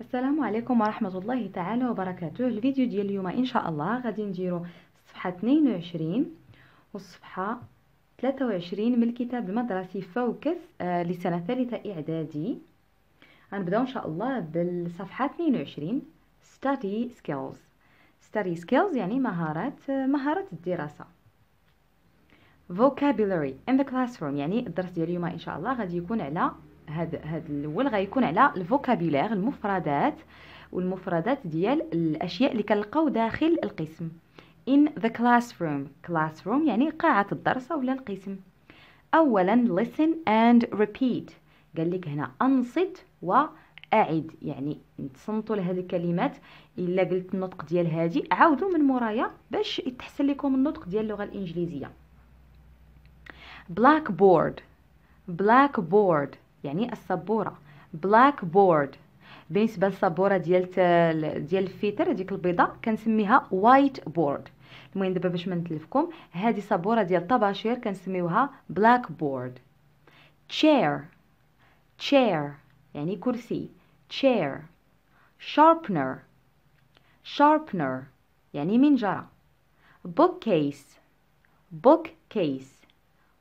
السلام عليكم ورحمة الله تعالى وبركاته الفيديو ديال اليوم ان شاء الله غادي نديرو صفحة 22 والصفحة 23 من الكتاب المدرسي فوكس آه لسنة ثالثة اعدادي غنبداو ان شاء الله بالصفحة 22 study skills study skills يعني مهارات آه، مهارات الدراسة vocabulary in the classroom يعني الدرس ديال اليوم ان شاء الله غادي يكون على هذا هذا الاول غيكون على الفوكابيلير المفردات والمفردات ديال الاشياء اللي كنلقاو داخل القسم in the classroom classroom يعني قاعة الدرس ولا القسم اولا listen and repeat قال لك هنا انصت واعد يعني تصنتوا لهذه الكلمات الا قلت النطق ديال هادي عاودوا من مورايا باش يتحسن لكم النطق ديال اللغه الانجليزيه blackboard blackboard يعني السبوره بلاك بورد بالنسبه للسبوره ديال ديال الفيتر هذيك البيضه كنسميها وايت بورد المهم دابا باش ما نتلفكم هذه سبوره ديال الطباشير كنسميوها بلاك بورد chair chair يعني كرسي chair شاربنر شاربنر يعني منجره بوك بوك كيس كيس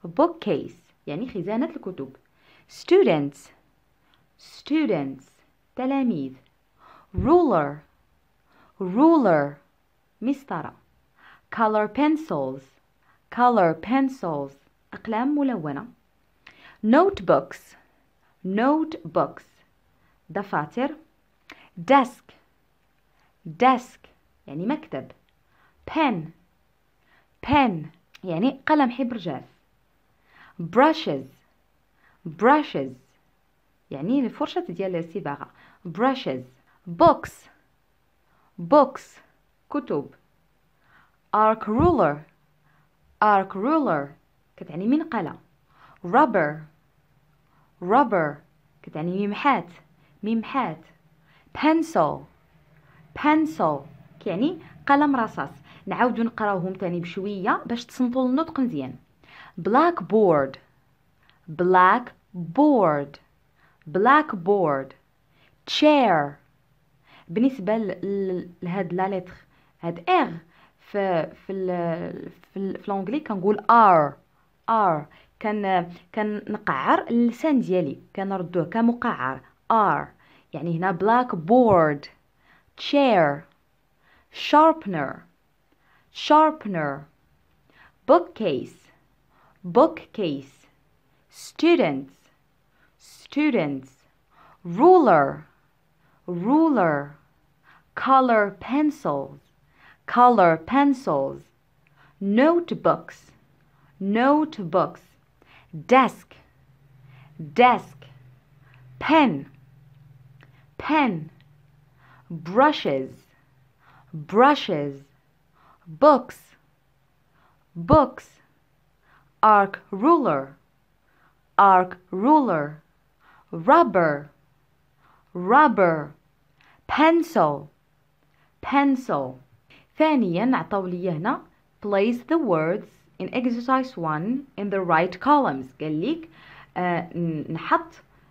بوك كيس يعني خزانه الكتب students students تلاميذ ruler ruler مسطرة color pencils color pencils أقلام ملونة notebooks notebooks دفاتر desk desk يعني مكتب pen pen يعني قلم حبر جاف brushes brushes يعني الفرشة ديال الصباغة brushes books books كتب arc ruler arc ruler كتعني منقلة rubber rubber كتعني ممحات ممحات pencil pencil كيعني قلم رصاص نعاودو نقراوهم تاني بشويه باش تصنتو النطق مزيان blackboard black board blackboard chair بالنسبة لهاد لا لتر هاد ار في في ال في, ال في الانجلي كنقول ار ار كان كنقعر اللسان ديالي كنردوه كمقعر ار يعني هنا بلاك بورد chair sharpener sharpener bookcase bookcase students students ruler ruler color pencils color pencils notebooks notebooks desk desk pen pen brushes brushes books books arc ruler arc ruler rubber, rubber, pencil, pencil. ثانيا عطاو لي هنا place the words in exercise 1 in the right columns قال ليك نحط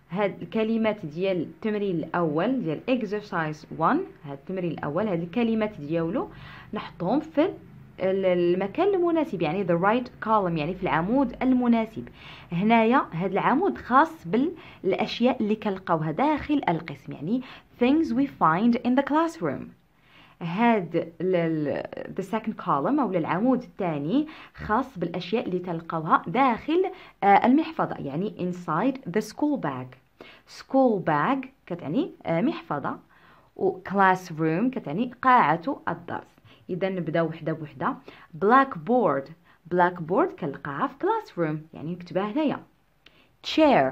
هاد الكلمات ديال التمرين الاول ديال exercise 1 هاد التمرين الاول هاد الكلمات ديالو نحطهم في المكان المناسب يعني the right column يعني في العمود المناسب هنايا هذا العمود خاص بالاشياء اللي كنلقاوها داخل القسم يعني things we find in the classroom هاد the second column او العمود الثاني خاص بالاشياء اللي تلقاوها داخل آه، المحفظه يعني inside the school bag school bag كتعني آه، محفظه و classroom كتعني قاعه الدرس اذا نبداو وحده بوحده بلاك بورد بلاك بورد كنلقاها في كلاس روم يعني نكتبها هنايا تشير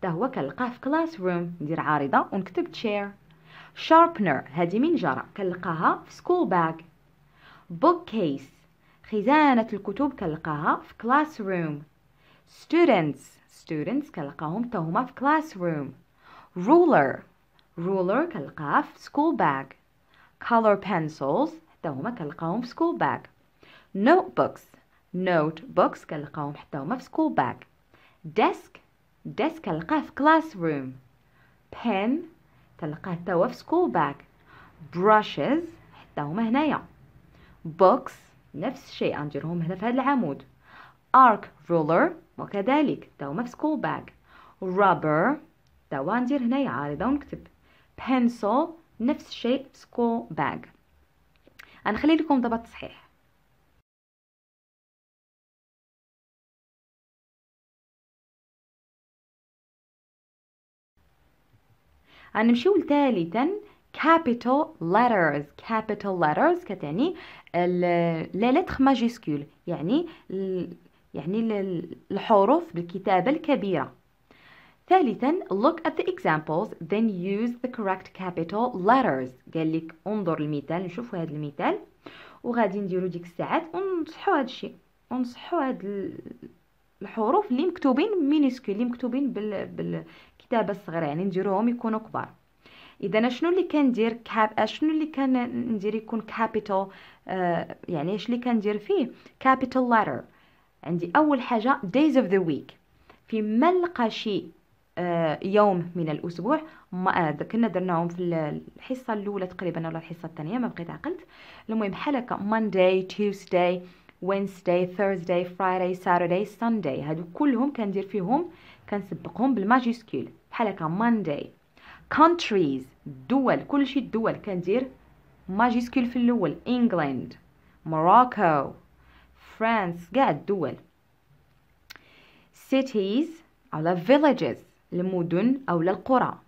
تا هو كنلقاه في كلاس روم ندير عارضه ونكتب تشير شاربنر هذه من جرى كنلقاها في سكول باغ بوك كيس خزانه الكتب كنلقاها في كلاس روم students students كنلقاهم تا هما في كلاس روم ruler ruler كنلقاها في سكول باغ color pencils حتى هما كنلقاوهم في سكول باك نوت بوكس نوت بوكس كنلقاوهم حتى هما في سكول باك ديسك ديسك كنلقاه في كلاس روم بن تلقاه حتى هو في سكول باك براشز حتى هما هنايا بوكس نفس الشيء غنديرهم هنا في هذا العمود ارك رولر وكذلك حتى هما في سكول باك رابر حتى هو غندير هنايا عارضه ونكتب بنسل نفس الشيء سكول باك غنخلي لكم دابا التصحيح غنمشيو لثالثا capital letters capital letters كتعني لا لتر ماجيسكول يعني يعني الحروف بالكتابه الكبيره ثالثا look at the examples then use the correct capital letters قال لك انظر المثال نشوفوا هذا المثال وغادي نديرو ديك الساعات ونصحوا هذا الشيء ونصحوا هاد الحروف اللي مكتوبين مينيسكول اللي مكتوبين بال... بالكتابه الصغيره يعني نديروهم يكونوا كبار اذا شنو اللي كندير كاب شنو اللي كندير يكون كابيتال آه يعني اش اللي كندير فيه كابيتال لاتر عندي اول حاجه دايز اوف ذا ويك في ما نلقى شي آه، يوم من الاسبوع ما آه، كنا درناهم في الحصه الاولى تقريبا ولا الحصه الثانيه ما بقيت عقلت المهم بحال هكا مانداي تيوزداي وينسداي ثيرزداي فرايداي ساترداي سانداي هادو كلهم كندير فيهم كنسبقهم بالماجيسكول بحال هكا مانداي كونتريز دول كلشي الدول كندير ماجيسكول في الاول انجلاند موروكو فرانس كاع الدول سيتيز على فيليجز للمدن او للقرى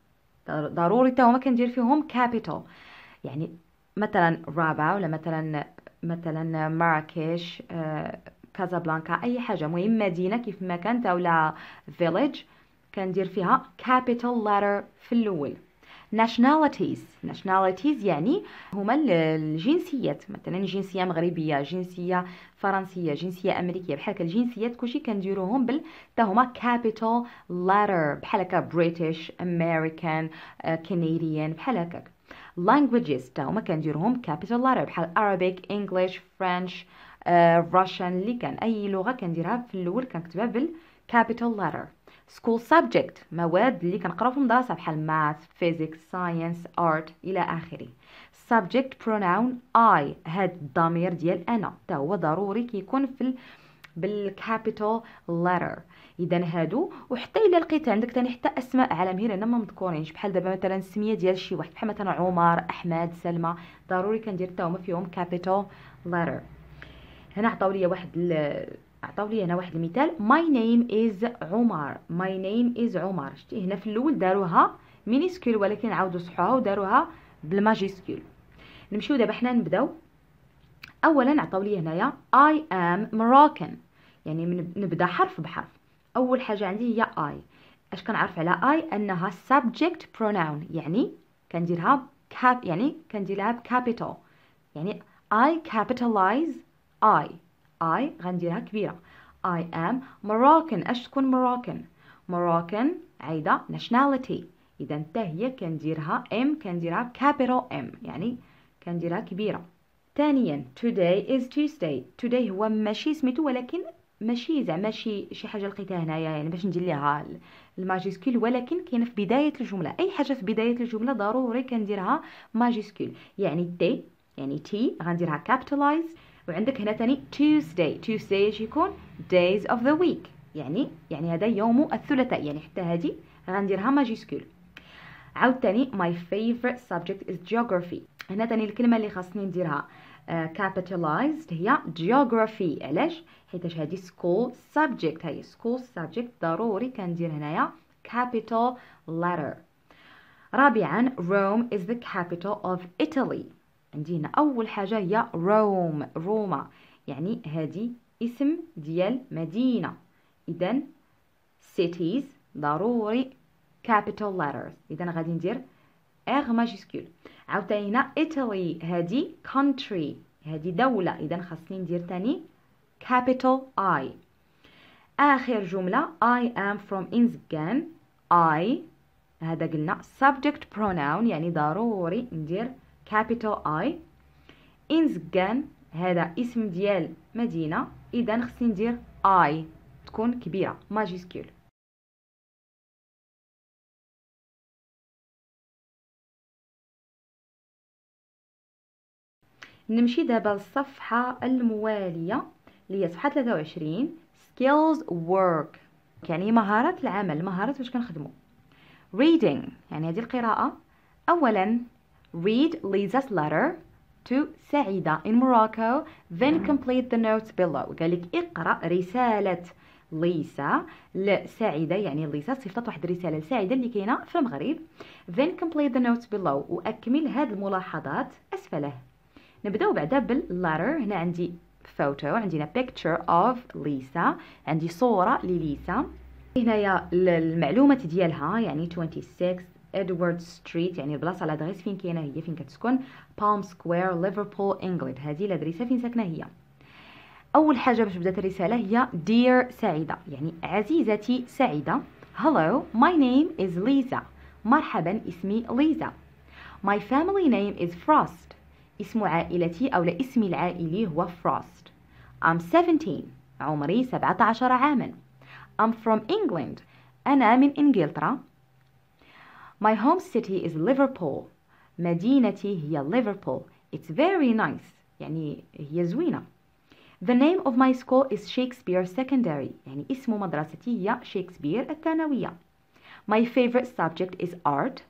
ضروري تاهما كندير فيهم كابيتال يعني مثلا رابع ولا مثلا مثلا مراكش آه كازابلانكا اي حاجه المهم مدينه كيف ما كانت ولا فيليج كندير فيها كابيتال لاتر في الاول nationalities nationalities يعني هما الجنسيات مثلا جنسيه مغربيه جنسيه فرنسيه جنسيه امريكيه بحال الجنسيات كلشي كنديروهم بال حتى هما capital letter بحال هكا British American آه، Canadian بحال هكاك languages تا هما كنديروهم capital letter بحال Arabic English French uh, Russian اللي كان اي لغه كنديرها في الاول كنكتبها بال capital letter سكول سابجكت مواد اللي كنقراو في المدرسه بحال ماث فيزيكس ساينس ارت الى اخره سبجكت بروناون اي هاد الضمير ديال انا حتى هو ضروري كيكون في بالكابيتال letter اذا هادو وحتى الا لقيت عندك تاني حتى اسماء عالميه لان ما مذكورينش بحال دابا مثلا السميه ديال شي واحد بحال مثلا عمر احمد سلمى ضروري كندير حتى هما فيهم كابيتال letter هنا عطاو لي واحد ال... عطاو لي هنا واحد المثال ماي نيم از عمر ماي نيم از عمر شتي هنا في الاول داروها مينيسكول ولكن عاودوا صحوها وداروها بالماجيسكول نمشيو دابا حنا نبداو اولا عطاو لي هنايا اي ام مراكن يعني نبدا حرف بحرف اول حاجه عندي هي اي اش كنعرف على اي انها subject pronoun يعني كنديرها كاب يعني كنديرها بكابيتال يعني I capitalize I I غنديرها كبيرة I am Moroccan اش تكون Moroccan Moroccan عيدة nationality إذا تا هي كنديرها M كنديرها capital M يعني كنديرها كبيرة ثانيا today is Tuesday today هو ماشي سميتو ولكن ماشي زعما ماشي شي حاجه لقيتها هنايا يعني باش ندير ليها الماجيسكول ولكن كاينه في بدايه الجمله اي حاجه في بدايه الجمله ضروري كنديرها ماجيسكول يعني تي يعني تي غنديرها كابيتالايز وعندك هنا تاني Tuesday Tuesday ايش يكون days of the week يعني يعني هذا يوم الثلاثاء يعني حتى هذه غنديرها ماجيسكول عاود ثاني my favorite subject is geography هنا تاني الكلمه اللي خاصني نديرها كابيتالايزد آه، capitalized هي geography علاش حيتاش هذه school subject هي school subject ضروري كندير هنايا capital letter رابعا Rome is the capital of Italy عندي هنا اول حاجه هي روم روما يعني هذه اسم ديال مدينه اذا cities ضروري capital letters اذا غادي ندير اغ ماجيسكول عاوتاني ايطالي هذه country هذه دوله اذا خاصني ندير تاني capital I اخر جمله I am from انزغان I هذا قلنا subject pronoun يعني ضروري ندير capital I إنزكان هذا اسم ديال مدينة إذا خصني ندير I تكون كبيرة ماجيسكول نمشي دابا للصفحة الموالية اللي هي صفحة 23 skills work يعني مهارات العمل مهارات باش كنخدمو reading يعني هذه القراءة اولا Read Lisa's letter to سعيدة in Morocco then mm. complete the notes below قال لك اقرأ رسالة ليسا لسعيدة يعني ليسا صيفطت واحد الرسالة لسعيدة اللي كاينة في المغرب then complete the notes below وأكمل هاد الملاحظات أسفله نبداو بعدا بالletter هنا عندي photo عندنا picture of ليسا عندي صورة لليسا هنايا المعلومات ديالها يعني 26 ادوارد ستريت يعني البلاصه لادريس فين كاينه هي فين كتسكن بالم سكوير ليفربول انجلد هذه لدريسة فين ساكنه هي اول حاجه باش بدات الرساله هي دير سعيده يعني عزيزتي سعيده hello my name is ليزا مرحبا اسمي ليزا my family name is frost اسم عائلتي او لا اسمي العائلي هو frost I'm 17 عمري 17 عاما I'm from England أنا من إنجلترا My home city is Liverpool مدينتي هي Liverpool It's very nice يعني هي زوينة The name of my school is Shakespeare Secondary يعني اسم مدرستي هي شكسبير الثانوية My favorite subject is art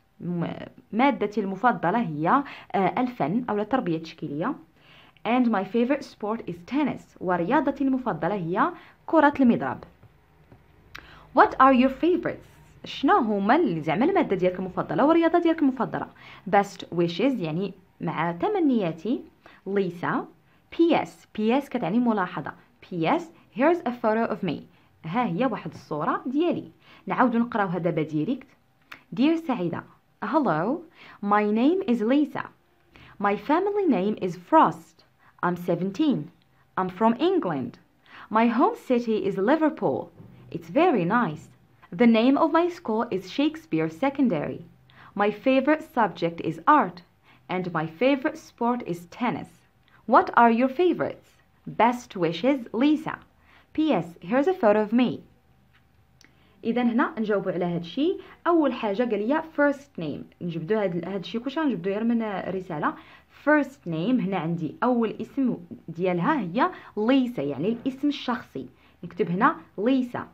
مادتي المفضلة هي الفن أو التربية التشكيلية and my favorite sport is tennis ورياضتي المفضلة هي كرة المضرب What are your favorites? شنو هما اللي زعما الماده ديالك المفضله والرياضه ديالك المفضله best wishes يعني مع تمنياتي ليسا بي اس بي اس كتعني ملاحظه بي اس هيرز ا فوتو اوف مي ها هي واحد الصوره ديالي نعاودو نقراوها دابا ديريكت دير سعيده هالو ماي نيم از ليسا ماي فاميلي نيم از فروست ام 17 ام فروم England ماي هوم سيتي از ليفربول اتس فيري نايس The name of my school is Shakespeare Secondary. My favorite subject is art, and my favorite sport is tennis. What are your favorites? Best wishes, Lisa. P.S. Here's a photo of me. إذا هنا نجاوبوا على هذا الشيء أول حاجة first name نجبدو هذا الشيء كوشا نجبدو غير من رسالة first name هنا عندي أول اسم ديالها هي ليسا يعني الاسم الشخصي نكتب هنا ليسا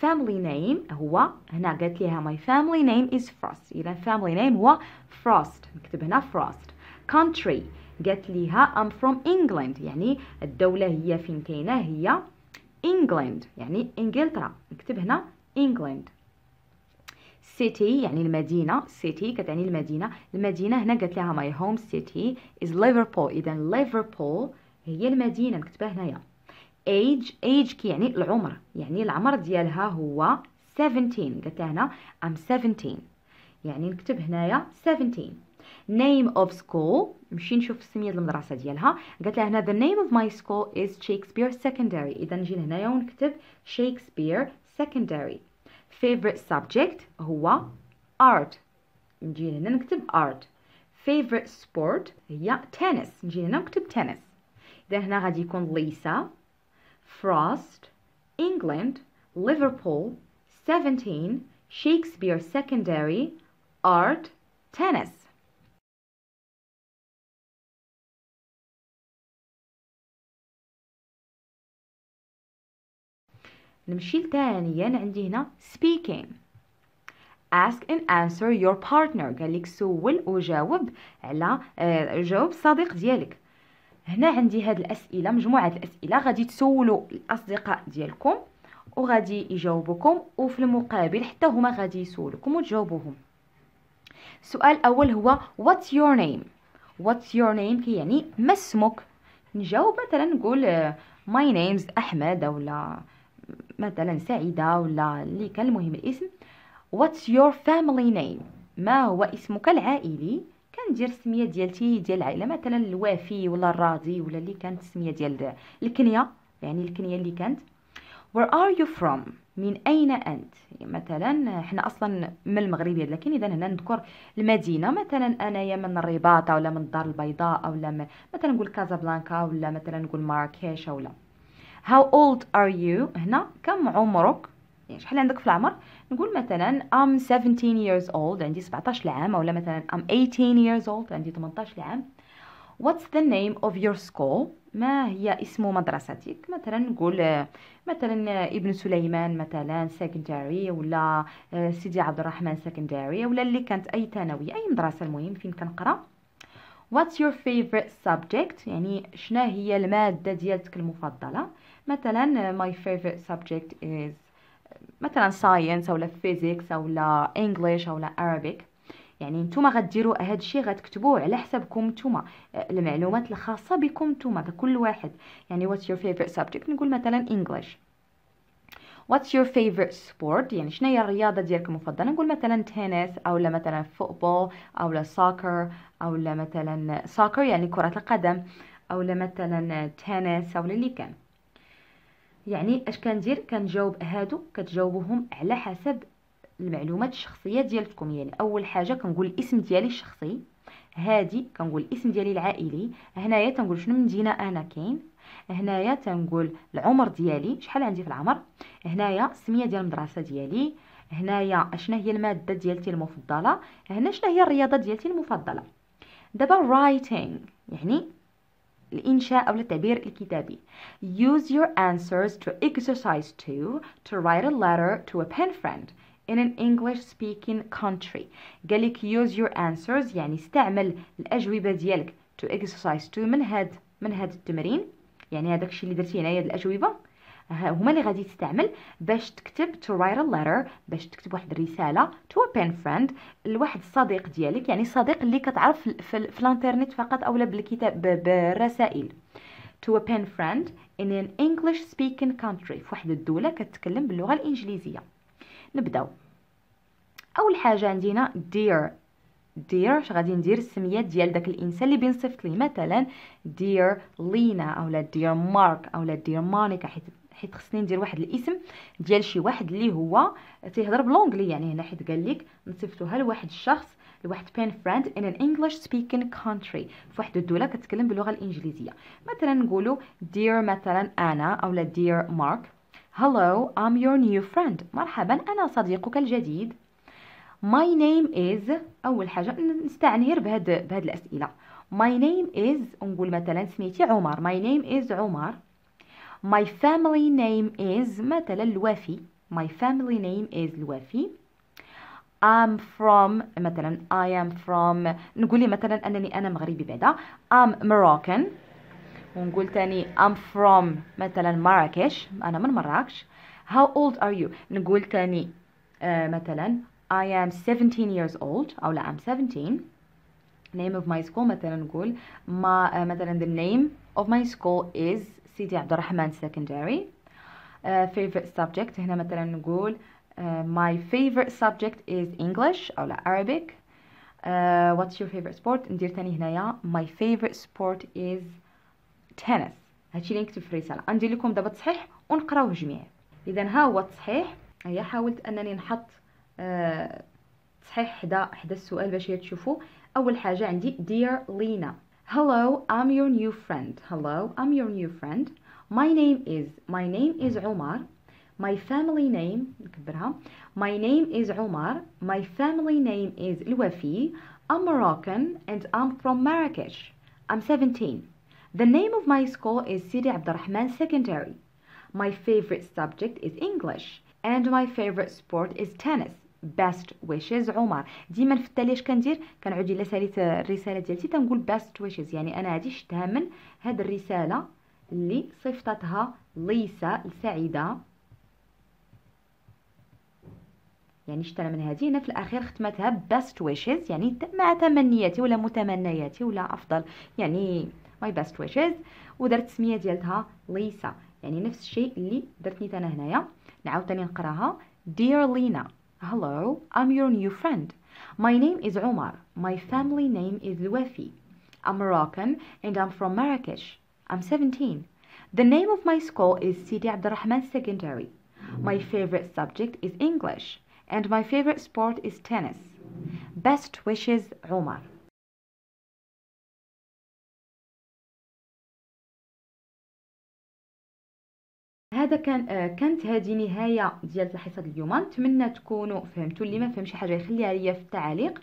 family name هو هنا قالت ليها my family name is Frost إذا family name هو Frost نكتب هنا Frost country قالت ليها I'm from England يعني الدولة هي فين كاينة هي England يعني إنجلترا نكتب هنا England city يعني المدينة city كتعني المدينة المدينة هنا قالت ليها my home city is Liverpool إذا Liverpool هي المدينة نكتبها هنايا ايج age كي يعني العمر يعني العمر ديالها هو 17 قلت هنا ام 17 يعني نكتب هنايا 17 نيم اوف سكول نمشي نشوف سميه المدرسه ديالها قالت لها هنا ذا نيم اوف ماي سكول از شيكسبير Secondary اذا نجي لهنايا ونكتب شيكسبير Secondary favorite سبجكت هو ارت نجي هنا نكتب ارت favorite سبورت هي تنس نجي هنا نكتب تنس اذا هنا غادي يكون ليسا Frost, England, Liverpool, 17, Shakespeare Secondary, Art, Tennis. نمشي لثانيا عندي هنا speaking ask and answer your partner قال لك سول وجاوب على جاوب الصديق ديالك هنا عندي هاد الاسئله مجموعه الاسئله غادي تسولوا الاصدقاء ديالكم وغادي يجاوبوكم وفي المقابل حتى هما غادي يسولوكم وتجاوبوهم السؤال الاول هو what's your name what's your name كيعني ما اسمك نجاوب مثلا نقول uh, my name's احمد ولا مثلا سعيده ولا اللي كان المهم الاسم what's your family name ما هو اسمك العائلي كندير السميه ديالتي ديال العائله مثلا الوافي ولا الراضي ولا اللي كانت السميه ديال الكنيه يعني الكنيه اللي كانت where are you from من اين انت مثلا حنا اصلا من المغرب لكن اذا هنا نذكر المدينه مثلا انايا من الرباط ولا من الدار البيضاء ولا مثلا نقول كازابلانكا ولا مثلا نقول مراكش ولا how old are you هنا كم عمرك يعني شحال عندك في العمر نقول مثلا I'm 17 years old عندي 17 عام ولا مثلا I'm 18 years old عندي 18 عام What's the name of your school ما هي اسم مدرستك مثلا نقول مثلا ابن سليمان مثلا secondary ولا آه، سيدي عبد الرحمن secondary ولا اللي كانت اي ثانوي اي مدرسه المهم فين كنقرا What's your favorite subject يعني شنا هي الماده ديالتك المفضله مثلا my favorite subject is مثلا ساينس او فيزيكس او انجليش او عربيك يعني نتوما غديروا هذا الشيء غتكتبوه على حسابكم نتوما المعلومات الخاصه بكم نتوما بكل واحد يعني واتس يور فيفرت سبجكت نقول مثلا انجليش واتس يور فيفرت سبورت يعني شنو هي الرياضه ديالك المفضله نقول مثلا تنس او لا مثلا فوتبول او لا سوكر او لا مثلا سوكر يعني كره القدم او لا مثلا تنس او اللي كان يعني اش كندير كنجاوب هادو كتجاوبوهم على حسب المعلومات الشخصيه ديالتكم يعني اول حاجه كنقول الاسم ديالي الشخصي هادي كنقول الاسم ديالي العائلي هنايا تنقول شنو مدينه انا كاين هنايا تنقول العمر ديالي شحال عندي في العمر هنايا السميه ديال المدرسه ديالي هنايا اشنا هي الماده ديالتي المفضله هنا شنو هي الرياضه ديالتي المفضله دابا رايتينغ يعني الإنشاء أو للتعبير الكتابي use your answers to exercise 2 to write a letter to a pen friend in an English speaking country قالك use your answers يعني استعمل الأجوبة ديالك to exercise 2 من هاد من هاد التمرين يعني هذاك الشيء اللي درتي هنايا الأجوبة هما اللي غادي تستعمل باش تكتب to write a letter باش تكتب واحد الرساله to a pen friend لواحد الصديق ديالك يعني الصديق اللي كتعرف في, في, الانترنت فقط اولا بالكتاب بالرسائل to a pen friend in an English speaking country في واحد الدولة كتكلم باللغة الإنجليزية نبداو أول حاجة عندنا dear dear اش غادي ندير السميات ديال داك الانسان اللي بنصفت ليه مثلا dear لينا اولا dear مارك اولا dear مونيكا حيت حيت خصني ندير واحد الاسم ديال شي واحد اللي هو تيهضر بلونجلي يعني هنا حيت قال لك نصيفطوها لواحد الشخص لواحد بين فريند ان ان انجلش سبيكين كونتري في واحد الدوله كتكلم باللغه الانجليزيه مثلا نقولوا دير مثلا انا اولا دير مارك hello i'm your new friend مرحبا انا صديقك الجديد my name is اول حاجه نستعنير بهاد بهاد الاسئله my name is نقول مثلا سميتي عمر my name is عمر My family name is مثلا الوفي My family name is الوفي I'm from مثلا I am from نقولي مثلا أنني أنا مغربي بعدا I'm Moroccan ونقول تاني I'm from مثلا مراكش أنا من مراكش How old are you نقول تاني uh, مثلا I am 17 years old أو لا I'm 17 name of my school مثلا نقول ما uh, مثلا the name of my school is سيدي عبد الرحمن secondary uh, favorite subject هنا مثلا نقول uh, my favorite subject is English أو لا Arabic uh, what's your favorite sport ندير تاني هنايا my favorite sport is tennis هادشي اللي نكتب في الرسالة ندير لكم دابا تصحيح ونقراوه جميع إذا ها هو التصحيح هيا حاولت أنني نحط تصحيح حدا حدا السؤال باش تشوفوا أول حاجة عندي dear لينا Hello, I'm your new friend. Hello, I'm your new friend. My name is My name is Omar. My family name My name is Omar. My family name is Luafi. I'm Moroccan and I'm from Marrakesh. I'm 17. The name of my school is Sidi Abdurrahman Secondary. My favorite subject is English and my favorite sport is tennis. best wishes عمر ديما في التالي اش كندير كنعود الى ساليت الرساله ديالتي تنقول best wishes يعني انا هادي شفتها من هاد الرساله اللي صيفطتها ليسا لسعيده يعني شتنا من هذه هنا في الاخير ختمتها best wishes يعني مع تمنياتي ولا متمنياتي ولا افضل يعني my best wishes ودرت السميه ديالتها ليسا يعني نفس الشيء اللي درت انا هنايا نعاود ثاني نقراها dear lina Hello, I'm your new friend. My name is Omar. My family name is Wafi. I'm Moroccan and I'm from Marrakesh. I'm 17. The name of my school is Sidi Abdurrahman Secondary. My favorite subject is English and my favorite sport is tennis. Best wishes, Omar. هذا كان آه، كانت هذه نهايه ديال الحصه اليوم نتمنى تكونوا فهمتوا اللي ما فهم شي حاجه يخليها ليا في التعليق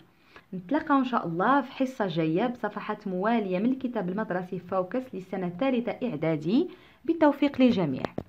نتلاقاو ان شاء الله في حصه جايه بصفحات مواليه من الكتاب المدرسي فوكس للسنه الثالثه اعدادي بالتوفيق للجميع